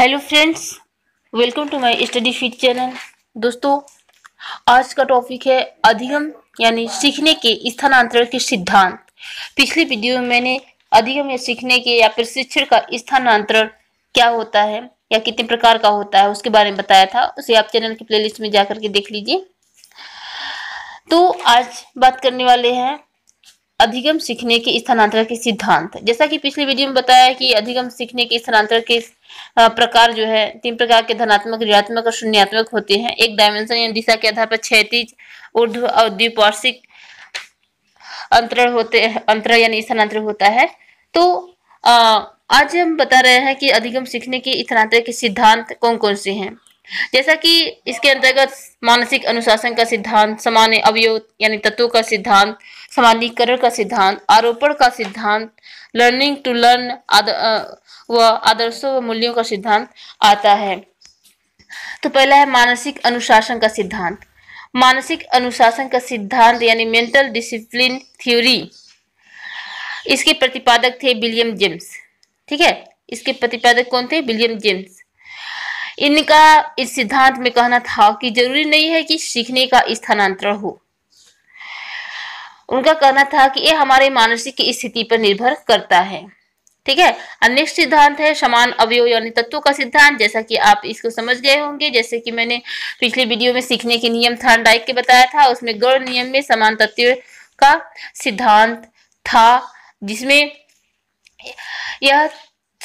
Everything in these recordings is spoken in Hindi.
hello friends welcome to my study fit channel दोस्तों आज का टॉपिक है अधिगम यानी सीखने के स्थानांतरण के सिद्धांत पिछली वीडियो में मैंने अधिगम या सीखने के या प्रशिक्षण का स्थानांतरण क्या होता है या कितने प्रकार का होता है उसके बारे में बताया था उसे आप चैनल की प्लेलिस्ट में जाकर के देख लीजिए तो आज बात करने वाले हैं अधिगम सीखने के स्थानांतरण के सिद्धांत जैसा कि पिछले वीडियो में बताया कि अधिगम सीखने के स्थानांतरण के प्रकार जो है तीन प्रकार के धनात्मक ऋणात्मक और शून्यात्मक होते हैं एक डायमेंशन या दिशा के आधार पर क्षेत्रीय ऊर्ध्व और द्विपार्शिक अंतरण होते अंतर यानी स्थानांतर होता है तो आ, आज हम बता रहे हैं कि अधिगम सीखने के स्थानांतर के सिद्धांत कौन कौन से हैं जैसा कि इसके अंतर्गत मानसिक अनुशासन का सिद्धांत सामान्य अवयव यानी तत्व का सिद्धांत सामान्यकरण का सिद्धांत आरोपण का सिद्धांत लर्निंग टू लर्न व आदर्शों व मूल्यों का सिद्धांत आता है तो पहला है मानसिक अनुशासन का सिद्धांत मानसिक अनुशासन का सिद्धांत यानी मेंटल डिसिप्लिन थ्योरी इसके प्रतिपादक थे विलियम जेम्स ठीक है इसके प्रतिपादक कौन थे विलियम जेम्स इनका इस सिद्धांत में कहना था कि जरूरी नहीं है कि सीखने का स्थानांतरण हो उनका कहना था कि यह हमारे मानसिक स्थिति पर निर्भर करता है ठीक है अन्य सिद्धांत है समान अवयव यानी तत्व का सिद्धांत जैसा कि आप इसको समझ गए होंगे जैसे कि मैंने पिछले वीडियो में सीखने के नियम थान डाइक के बताया था उसमें गौर नियम में समान तत्व का सिद्धांत था जिसमें यह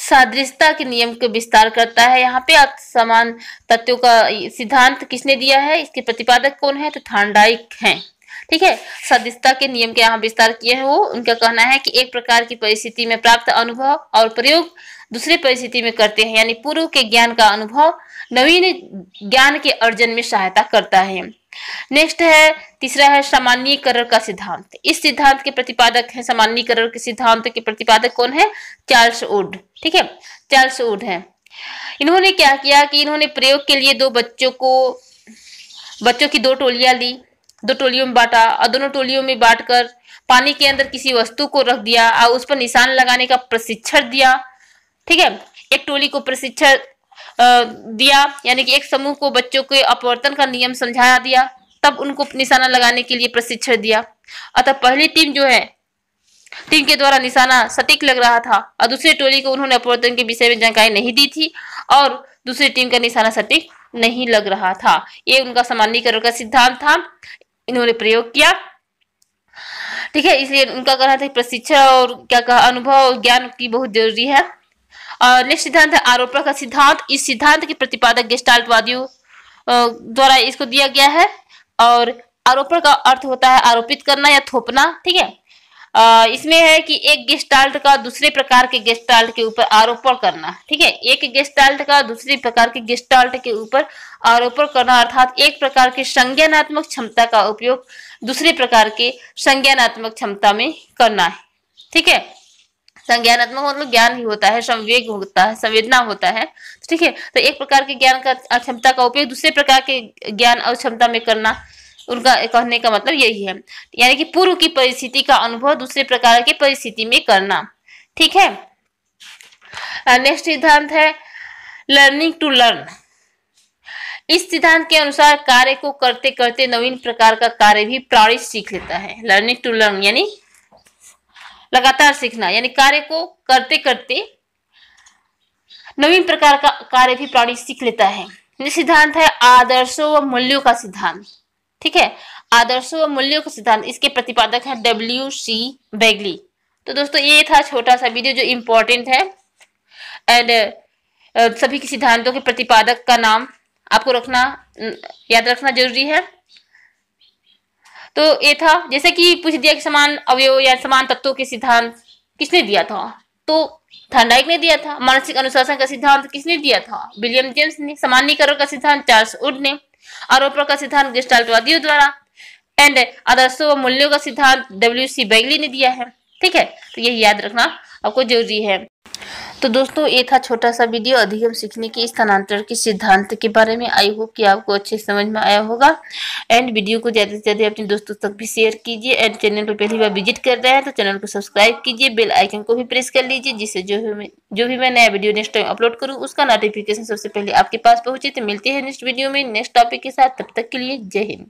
सादृश्यता के नियम का विस्तार करता है यहाँ पे आप समान तत्वों का सिद्धांत किसने दिया है इसके प्रतिपादक कौन है तो थांडाइक है ठीक है सदस्यता के नियम के यहाँ विस्तार किए हैं वो उनका कहना है कि एक प्रकार की परिस्थिति में प्राप्त अनुभव और प्रयोग दूसरी परिस्थिति में करते हैं यानी पूर्व के ज्ञान का अनुभव नवीन ज्ञान के अर्जन में सहायता करता है नेक्स्ट है तीसरा है सामान्यकरण का सिद्धांत इस सिद्धांत के प्रतिपादक है सामान्यकरण के सिद्धांत के प्रतिपादक कौन है चार्ल्स वुड ठीक है चार्ल्स वुड है इन्होंने क्या किया कि इन्होंने प्रयोग के लिए दो बच्चों को बच्चों की दो टोलियां ली दो टोलियों में बांटा और दोनों टोलियों में बांटकर पानी के अंदर किसी वस्तु को रख दिया और उस पर निशान लगाने का प्रशिक्षण दिया ठीक है एक टोली को प्रशिक्षण दिया यानी कि एक समूह को बच्चों के अपवर्तन का नियम समझाया दिया तब उनको निशाना लगाने के लिए प्रशिक्षण दिया अतः पहली टीम जो है टीम के द्वारा निशाना सटीक लग रहा था और दूसरी टोली को उन्होंने अपवर्तन के विषय में जानकारी नहीं दी थी और दूसरी टीम का निशाना सटीक नहीं लग रहा था ये उनका सामान्यकरण का सिद्धांत था इन्होंने प्रयोग किया ठीक है इसलिए उनका कहना था प्रशिक्षण और क्या कहा अनुभव और ज्ञान की बहुत जरूरी है नेक्स्ट सिद्धांत है आरोप का सिद्धांत इस सिद्धांत के प्रतिपादक गेस्टाल्टवादियों द्वारा इसको दिया गया है और आरोपण का अर्थ होता है आरोपित करना या थोपना ठीक है इसमें है कि एक गेस्टाल्ट का दूसरे प्रकार के गेस्टाल्ट के ऊपर आरोपण करना ठीक है एक गेस्टाल्ट का दूसरे प्रकार के गेस्टाल्ट के ऊपर आरोपण करना अर्थात एक प्रकार की संज्ञानात्मक क्षमता का उपयोग दूसरे प्रकार के संज्ञानात्मक क्षमता में करना है ठीक है संज्ञानात्मक मतलब ज्ञान ही होता है संवेग होता है संवेदना होता है तो ठीक है तो एक प्रकार के ज्ञान का क्षमता का उपयोग दूसरे प्रकार के ज्ञान और क्षमता में करना उनका कहने का मतलब यही है यानी कि पूर्व की परिस्थिति का अनुभव दूसरे प्रकार की परिस्थिति में करना ठीक है नेक्स्ट सिद्धांत है लर्निंग टू लर्न इस सिद्धांत के अनुसार कार्य को करते करते नवीन प्रकार का कार्य भी प्राणी सीख लेता है लर्निंग टू लर्न यानी लगातार सीखना यानी कार्य को करते करते नवीन प्रकार का कार्य भी प्राणी सीख लेता है ये सिद्धांत है आदर्शों व मूल्यों का सिद्धांत ठीक है आदर्शों व मूल्यों का सिद्धांत इसके प्रतिपादक है डब्ल्यू सी बेगली तो दोस्तों ये था छोटा सा वीडियो जो इम्पोर्टेंट है एंड सभी के सिद्धांतों के प्रतिपादक का नाम आपको रखना याद रखना जरूरी है तो ये था जैसे कि पूछ दिया कि समान अवयव या समान तत्वों के सिद्धांत किसने दिया था तो थर्नडाइक ने दिया था मानसिक अनुशासन का सिद्धांत किसने दिया था विलियम जेम्स ने सामान्यकरण का सिद्धांत चार्ल्स उड ने आरोप का सिद्धांत गिस्टाल्टवादियों द्वारा एंड आदर्शों व मूल्यों का सिद्धांत डब्ल्यू सी बैगली ने दिया है ठीक है तो यही याद रखना आपको जरूरी है तो दोस्तों ये था छोटा सा वीडियो अधिगम सीखने के स्थानांतरण के सिद्धांत के बारे में आई होप कि आपको अच्छे समझ में आया होगा एंड वीडियो को ज़्यादा से ज़्यादा अपने दोस्तों तक भी शेयर कीजिए एंड चैनल पर पहली बार विजिट कर रहे हैं तो चैनल को सब्सक्राइब कीजिए बेल आइकन को भी प्रेस कर लीजिए जिससे जो भी जो भी मैं नया वीडियो नेक्स्ट टाइम अपलोड करूँ उसका नोटिफिकेशन सबसे पहले आपके पास पहुँचे तो मिलते हैं नेक्स्ट वीडियो में नेक्स्ट टॉपिक के साथ तब तक के लिए जय हिंद